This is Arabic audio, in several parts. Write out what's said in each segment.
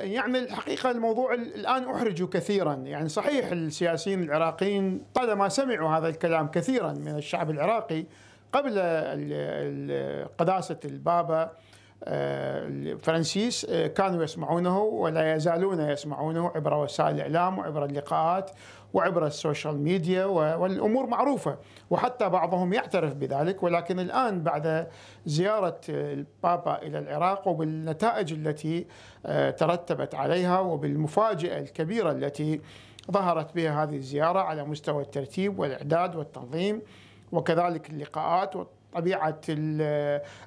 يعمل يعني الحقيقة الموضوع الآن أحرجوا كثيرا يعني صحيح السياسيين العراقيين طالما سمعوا هذا الكلام كثيرا من الشعب العراقي قبل قداسة البابا آه، فرانسيس آه، كانوا يسمعونه ولا يزالون يسمعونه عبر وسائل الإعلام وعبر اللقاءات وعبر السوشيال ميديا والامور معروفه وحتى بعضهم يعترف بذلك ولكن الان بعد زياره البابا الى العراق وبالنتائج التي آه، ترتبت عليها وبالمفاجاه الكبيره التي ظهرت بها هذه الزياره على مستوى الترتيب والاعداد والتنظيم وكذلك اللقاءات طبيعه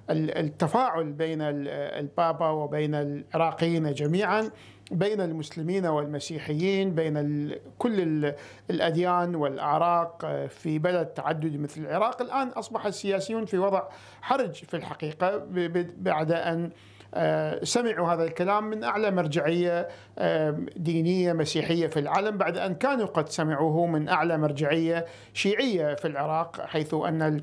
التفاعل بين البابا وبين العراقيين جميعا بين المسلمين والمسيحيين بين كل الاديان والاعراق آه، في بلد تعددي مثل العراق الان اصبح السياسيون في وضع حرج في الحقيقه بعد ان آه، سمعوا هذا الكلام من اعلى مرجعيه آه، دينيه مسيحيه في العالم بعد ان كانوا قد سمعوه من اعلى مرجعيه شيعيه في العراق حيث ان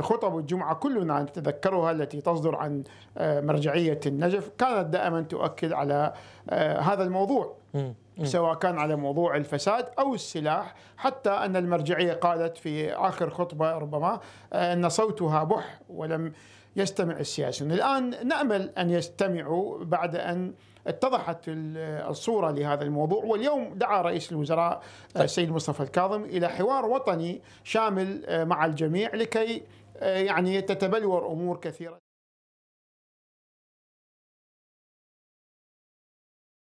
خطب الجمعة كلنا نتذكرها التي تصدر عن آه، مرجعية النجف كانت دائما تؤكد على آه، هذا الموضوع سواء كان على موضوع الفساد او السلاح حتى ان المرجعيه قالت في اخر خطبه ربما آه، ان صوتها بح ولم يستمع السياسيون الان نامل ان يستمعوا بعد ان اتضحت الصورة لهذا الموضوع واليوم دعا رئيس الوزراء السيد طيب. مصطفى الكاظم إلى حوار وطني شامل مع الجميع لكي آه، يعني تتبلور أمور كثيرة